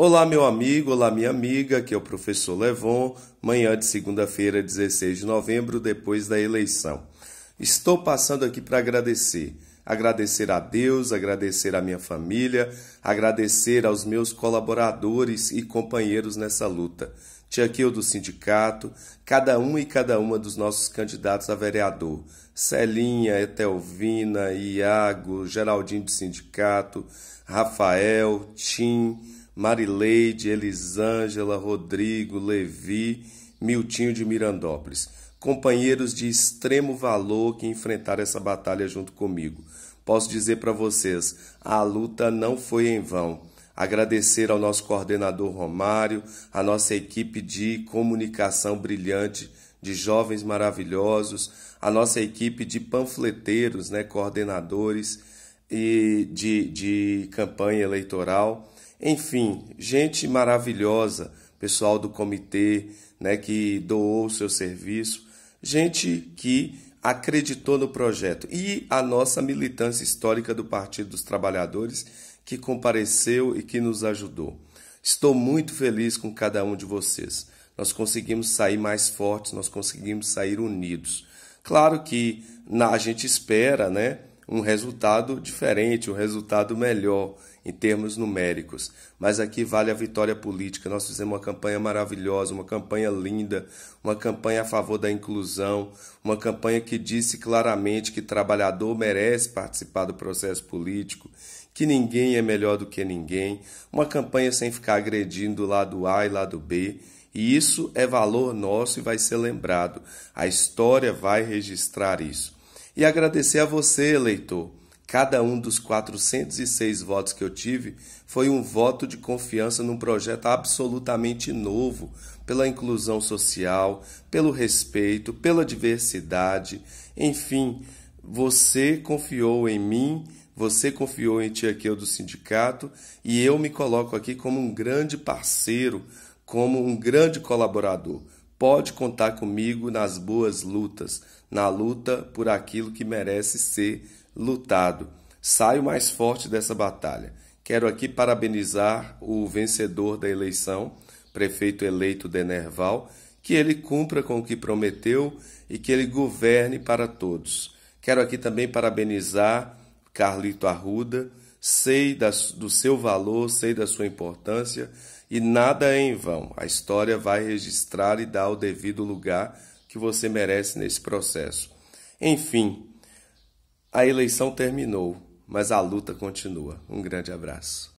Olá, meu amigo, olá, minha amiga, que é o professor Levon. Manhã de segunda-feira, 16 de novembro, depois da eleição. Estou passando aqui para agradecer. Agradecer a Deus, agradecer à minha família, agradecer aos meus colaboradores e companheiros nessa luta. Tia Kiel do sindicato, cada um e cada uma dos nossos candidatos a vereador. Celinha, Etelvina, Iago, Geraldinho do sindicato, Rafael, Tim, Marileide, Elisângela, Rodrigo, Levi, Miltinho de Mirandópolis, companheiros de extremo valor que enfrentaram essa batalha junto comigo. Posso dizer para vocês, a luta não foi em vão. Agradecer ao nosso coordenador Romário, à nossa equipe de comunicação brilhante de jovens maravilhosos, a nossa equipe de panfleteiros, né, coordenadores e de, de campanha eleitoral, enfim, gente maravilhosa, pessoal do comitê, né, que doou o seu serviço, gente que acreditou no projeto e a nossa militância histórica do Partido dos Trabalhadores que compareceu e que nos ajudou. Estou muito feliz com cada um de vocês. Nós conseguimos sair mais fortes, nós conseguimos sair unidos. Claro que a gente espera, né? um resultado diferente, um resultado melhor em termos numéricos. Mas aqui vale a vitória política. Nós fizemos uma campanha maravilhosa, uma campanha linda, uma campanha a favor da inclusão, uma campanha que disse claramente que trabalhador merece participar do processo político, que ninguém é melhor do que ninguém, uma campanha sem ficar agredindo lado A e lado B. E isso é valor nosso e vai ser lembrado. A história vai registrar isso e agradecer a você, eleitor. Cada um dos 406 votos que eu tive foi um voto de confiança num projeto absolutamente novo, pela inclusão social, pelo respeito, pela diversidade. Enfim, você confiou em mim, você confiou em Tiaqueu do sindicato e eu me coloco aqui como um grande parceiro, como um grande colaborador. Pode contar comigo nas boas lutas, na luta por aquilo que merece ser lutado. Saio mais forte dessa batalha. Quero aqui parabenizar o vencedor da eleição, prefeito eleito Denerval, que ele cumpra com o que prometeu e que ele governe para todos. Quero aqui também parabenizar Carlito Arruda, sei do seu valor, sei da sua importância e nada é em vão. A história vai registrar e dar o devido lugar que você merece nesse processo. Enfim, a eleição terminou, mas a luta continua. Um grande abraço.